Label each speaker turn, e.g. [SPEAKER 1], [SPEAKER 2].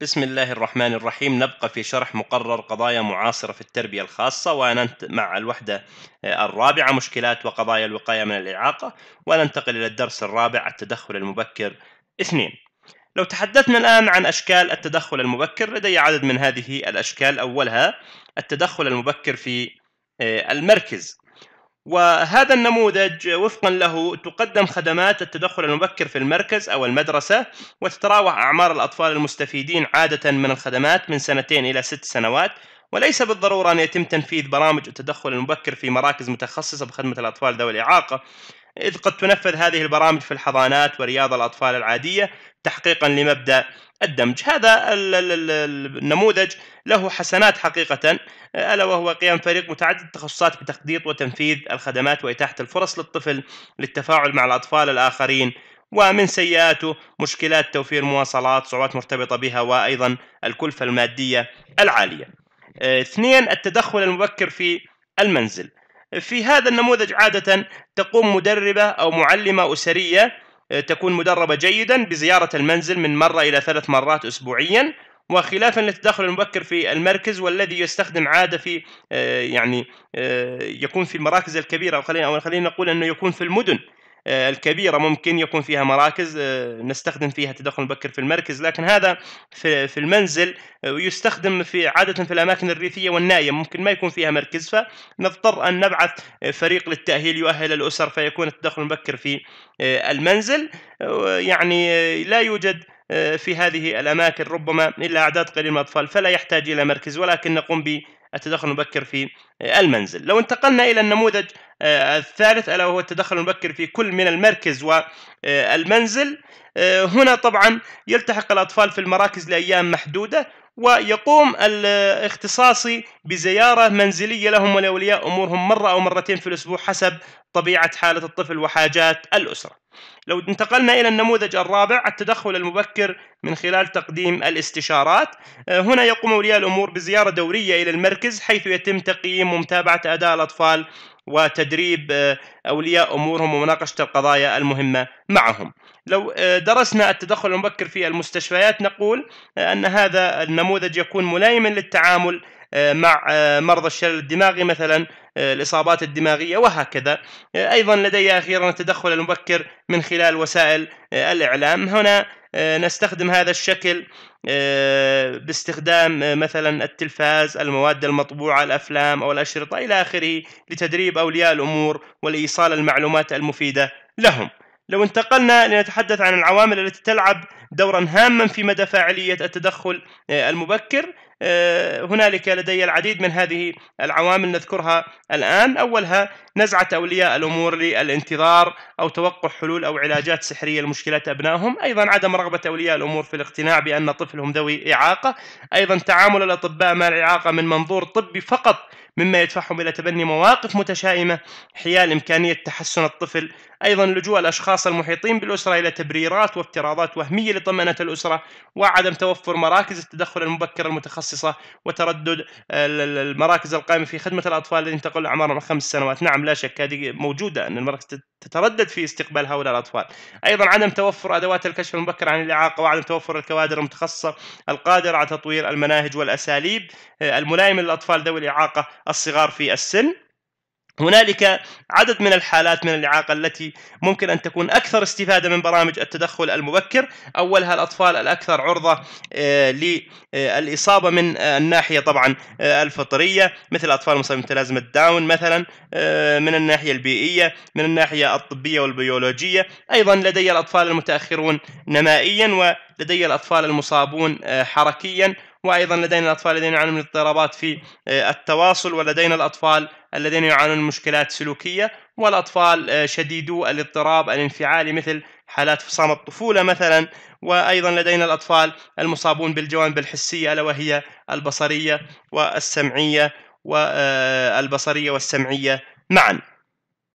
[SPEAKER 1] بسم الله الرحمن الرحيم نبقى في شرح مقرر قضايا معاصرة في التربية الخاصة وننت مع الوحدة آه، الرابعة مشكلات وقضايا الوقاية من الإعاقة وننتقل إلى الدرس الرابع التدخل المبكر اثنين لو تحدثنا الآن عن أشكال التدخل المبكر لدي عدد من هذه الأشكال أولها التدخل المبكر في آه، المركز وهذا النموذج وفقا له تقدم خدمات التدخل المبكر في المركز أو المدرسة وتتراوح أعمار الأطفال المستفيدين عادة من الخدمات من سنتين إلى ست سنوات وليس بالضرورة أن يتم تنفيذ برامج التدخل المبكر في مراكز متخصصة بخدمة الأطفال ذوي الإعاقة إذ قد تنفذ هذه البرامج في الحضانات ورياض الأطفال العادية تحقيقا لمبدأ الدمج هذا النموذج له حسنات حقيقة ألا وهو قيام فريق متعدد التخصصات بتخطيط وتنفيذ الخدمات وإتاحة الفرص للطفل للتفاعل مع الأطفال الآخرين ومن سيئاته مشكلات توفير مواصلات صعوبات مرتبطة بها وأيضا الكلفة المادية العالية اثنين التدخل المبكر في المنزل في هذا النموذج عادة تقوم مدربة أو معلمة أسرية آه، تكون مدربة جيدا بزيارة المنزل من مرة إلى ثلاث مرات أسبوعيا وخلافا للتدخل المبكر في المركز والذي يستخدم عاده في آه، يعني آه، يكون في المراكز الكبيره او خلينا نقول انه يكون في المدن آه، الكبيره ممكن يكون فيها مراكز آه، نستخدم فيها التدخل المبكر في المركز لكن هذا في المنزل ويستخدم آه، في عاده في الاماكن الريفيه والنائيه ممكن ما يكون فيها مركز فنضطر ان نبعث فريق للتاهيل يؤهل الاسر فيكون التدخل المبكر في المنزل يعني لا يوجد في هذه الاماكن ربما الا اعداد قليله من الاطفال فلا يحتاج الى مركز ولكن نقوم ب التدخل المبكر في المنزل لو انتقلنا إلى النموذج آه، الثالث ألا وهو التدخل المبكر في كل من المركز والمنزل آه، هنا طبعا يلتحق الأطفال في المراكز لأيام محدودة ويقوم الاختصاصي بزيارة منزلية لهم ولأولياء أمورهم مرة أو مرتين في الأسبوع حسب طبيعة حالة الطفل وحاجات الأسرة لو انتقلنا إلى النموذج الرابع التدخل المبكر من خلال تقديم الاستشارات آه، هنا يقوم أولياء الأمور بزيارة دورية إلى المركز حيث يتم تقييم ومتابعة أداء الأطفال وتدريب آه، أولياء أمورهم ومناقشة القضايا المهمة معهم لو آه، درسنا التدخل المبكر في المستشفيات نقول آه، أن هذا النموذج يكون ملائما للتعامل آه، مع مرضى الشلل الدماغي مثلا الاصابات الدماغيه وهكذا. ايضا لدي اخيرا التدخل المبكر من خلال وسائل الاعلام، هنا نستخدم هذا الشكل باستخدام مثلا التلفاز، المواد المطبوعه، الافلام او الاشرطه الى اخره لتدريب اولياء الامور ولايصال المعلومات المفيده لهم. لو انتقلنا لنتحدث عن العوامل التي تلعب دورا هاما في مدى فاعلية التدخل آه، المبكر آه، هنالك لدي العديد من هذه العوامل نذكرها الآن أولها نزعة أولياء الأمور للانتظار أو توقع حلول أو علاجات سحرية لمشكلات أبنائهم أيضا عدم رغبة أولياء الأمور في الاقتناع بأن طفلهم ذوي إعاقة أيضا تعامل الأطباء مع الإعاقة من منظور طبي فقط مما يدفعهم إلى تبني مواقف متشائمة حيال إمكانية تحسن الطفل أيضا لجوء الأشخاص المحيطين بالأسرة إلى تبريرات وافتراضات وهمية لطمأنة الأسرة وعدم توفر مراكز التدخل المبكر المتخصصة وتردد المراكز القائمة في خدمة الأطفال الذين تقل أعمارهم خمس سنوات نعم لا شك هذه موجودة أن المراكز تتردد في استقبال هؤلاء الاطفال. ايضا عدم توفر ادوات الكشف المبكر عن الاعاقه وعدم توفر الكوادر المتخصصه القادره على تطوير المناهج والاساليب آه، الملائمه للاطفال ذوي الاعاقه الصغار في السن. هنالك عدد من الحالات من الإعاقة التي ممكن أن تكون أكثر استفادة من برامج التدخل المبكر أولها الأطفال الأكثر عرضة آه، للإصابة آه، من آه، الناحية طبعا الفطرية مثل أطفال مصابين بتلازمة داون مثلا من الناحية البيئية من الناحية الطبية والبيولوجية أيضا لدي الأطفال المتأخرون نمائيا ولدي الأطفال المصابون حركيا وايضا لدينا الاطفال الذين يعانون من اضطرابات في آه، التواصل ولدينا الاطفال الذين يعانون من مشكلات سلوكيه والاطفال آه، شديدو الاضطراب الانفعالي مثل حالات فصام الطفوله مثلا وايضا لدينا الاطفال المصابون بالجوانب الحسيه الا وهي البصريه والسمعيه والبصريه آه، والسمعيه معا